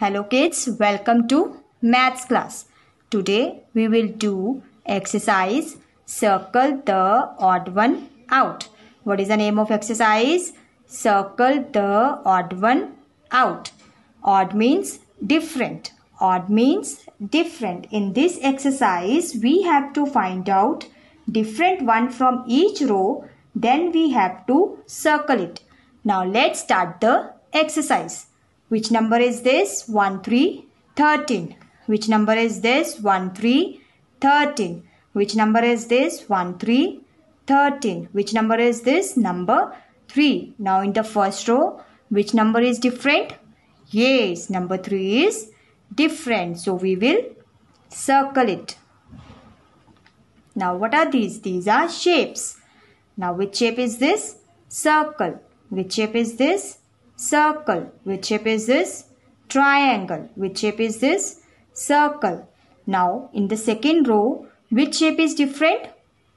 Hello kids, welcome to maths class. Today we will do exercise circle the odd one out. What is the name of exercise? Circle the odd one out. Odd means different. Odd means different. In this exercise we have to find out different one from each row then we have to circle it. Now let's start the exercise. Which number is this? 1, 3, 13. Which number is this? 1, 3, 13. Which number is this? 1, 3, 13. Which number is this? Number 3. Now in the first row, which number is different? Yes, number 3 is different. So we will circle it. Now what are these? These are shapes. Now which shape is this? Circle. Which shape is this? Circle, which shape is this? Triangle, which shape is this? Circle. Now, in the second row, which shape is different?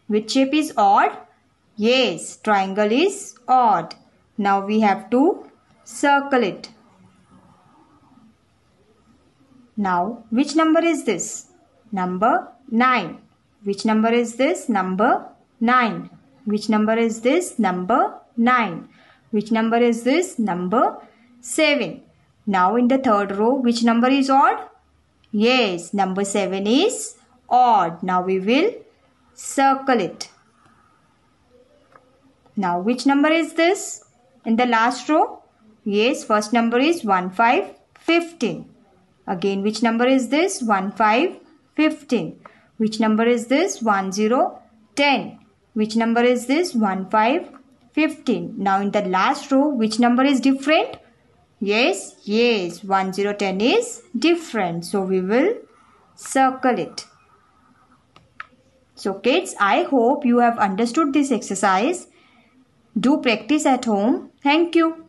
Which shape is odd? Yes, triangle is odd. Now we have to circle it. Now, which number is this? Number 9. Which number is this? Number 9. Which number is this? Number 9. Which number is this? Number 7. Now in the third row, which number is odd? Yes, number 7 is odd. Now we will circle it. Now which number is this? In the last row? Yes, first number is 1, 5, 15. Again, which number is this? 1, 5, 15. Which number is this? 1, 0, 10. Which number is this? 1, 5, 15. Now in the last row, which number is different? Yes, yes, 1010 is different. So we will circle it. So kids, I hope you have understood this exercise. Do practice at home. Thank you.